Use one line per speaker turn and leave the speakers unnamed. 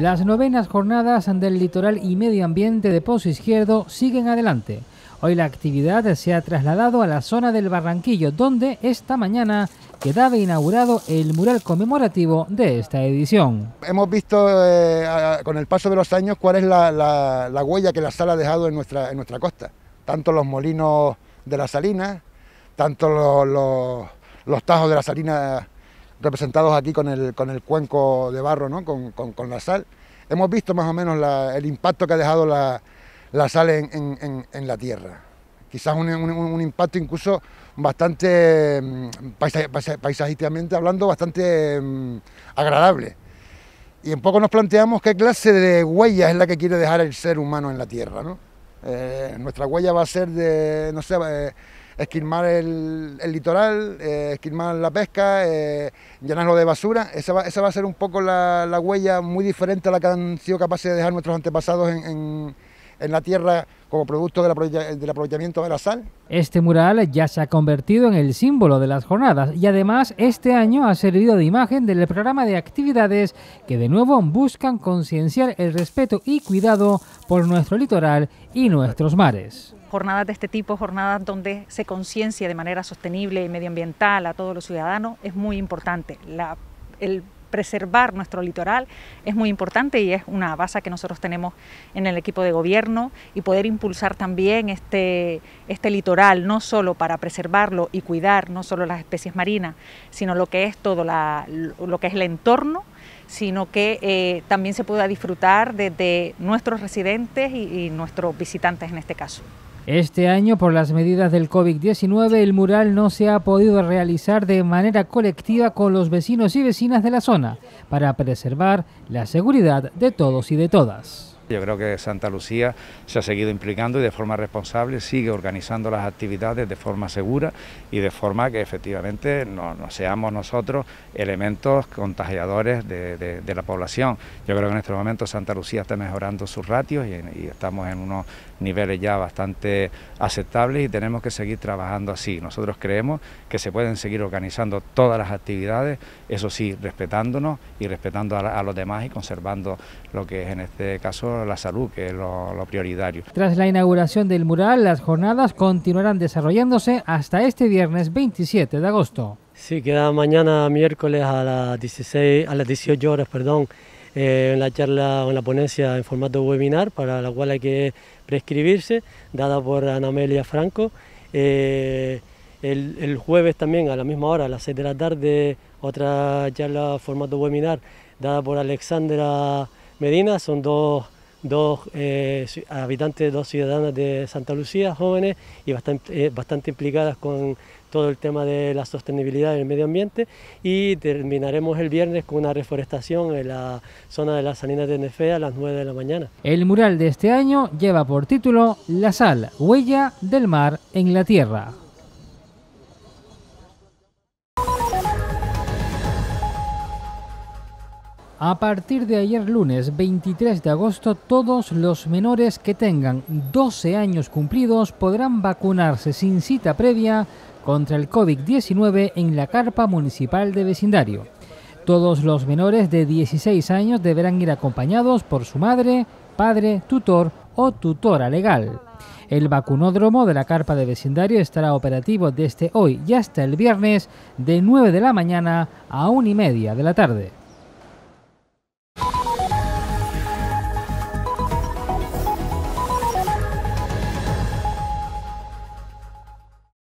Las novenas jornadas del litoral y medio ambiente de Pozo Izquierdo siguen adelante. Hoy la actividad se ha trasladado a la zona del Barranquillo, donde esta mañana quedaba inaugurado el mural conmemorativo de esta edición.
Hemos visto eh, con el paso de los años cuál es la, huella que la sala ha dejado en nuestra, costa. Tanto los molinos de la salina, tanto los tajos de la salina representados aquí con el, con el cuenco de barro, ¿no? con, con, la sal. Hemos visto más o menos el impacto que ha dejado la, la sal en, la tierra. Quizás un, impacto incluso bastante, mm, paisajísticamente hablando, bastante mm, agradable. Y en poco nos planteamos qué clase de huella es la que quiere dejar el ser humano en la tierra. ¿no? Eh, nuestra huella va a ser de, no sé, eh, esquilmar el, litoral, eh, esquilmar la pesca, eh, llenarlo de basura. Esa va, esa va, a ser un poco la, la, huella muy diferente a la que han sido capaces de dejar nuestros antepasados en en la tierra como producto del, aprovechamiento de la sal.
Este mural ya se ha convertido en el símbolo de las jornadas y además este año ha servido de imagen del programa de actividades que de nuevo buscan concienciar el respeto y cuidado por nuestro litoral y nuestros mares
jornadas de este tipo, jornadas donde se conciencia de manera sostenible y medioambiental a todos los ciudadanos, es muy importante preservar nuestro litoral es muy importante y es una base que nosotros tenemos en el equipo de gobierno y poder impulsar también este, este litoral, no solo para preservarlo y cuidar no solo las especies marinas, sino lo que es todo lo que es el entorno sino que eh, también se pueda disfrutar desde nuestros residentes y nuestros visitantes en este caso.
Este año, por las medidas del COVID-19, el mural no se ha podido realizar de manera colectiva con los vecinos y vecinas de la zona para preservar la seguridad de todos y de todas.
Yo creo que Santa Lucía se ha seguido implicando y de forma responsable sigue organizando las actividades de forma segura y de forma que efectivamente no, seamos nosotros elementos contagiadores de, la población. Yo creo que en este momento Santa Lucía está mejorando sus ratios y, estamos en unos niveles ya bastante aceptables y tenemos que seguir trabajando así. Nosotros creemos que se pueden seguir organizando todas las actividades, eso sí, respetándonos y respetando a los demás y conservando lo que es en este caso la salud, que es lo, prioritario.
Tras la inauguración del mural, las jornadas continuarán desarrollándose hasta este viernes 27 de agosto.
Sí, queda mañana miércoles a las 16, a las 18 horas, perdón, en eh, la charla o en la ponencia en formato webinar para la cual hay que prescribirse, dada por Ana Amelia Franco. Eh, el, jueves también a la misma hora, a las 6 de la tarde, otra charla formato webinar dada por Alexandra Medina. Son dos dos eh, habitantes, dos ciudadanas de Santa Lucía, jóvenes y bastante, eh, bastante implicadas con todo el tema de la sostenibilidad del medio ambiente y terminaremos el viernes con una reforestación en la zona de las salinas de Nefea a las 9 de la mañana.
El mural de este año lleva por título La sal, huella del mar en la tierra. A partir de ayer lunes 23 de agosto, todos los menores que tengan 12 años cumplidos podrán vacunarse sin cita previa contra el COVID-19 en la carpa municipal de vecindario. Todos los menores de 16 años deberán ir acompañados por su madre, padre, tutor o tutora legal. El vacunódromo de la carpa de vecindario estará operativo desde hoy y hasta el viernes de 9 de la mañana a 1 y media de la tarde.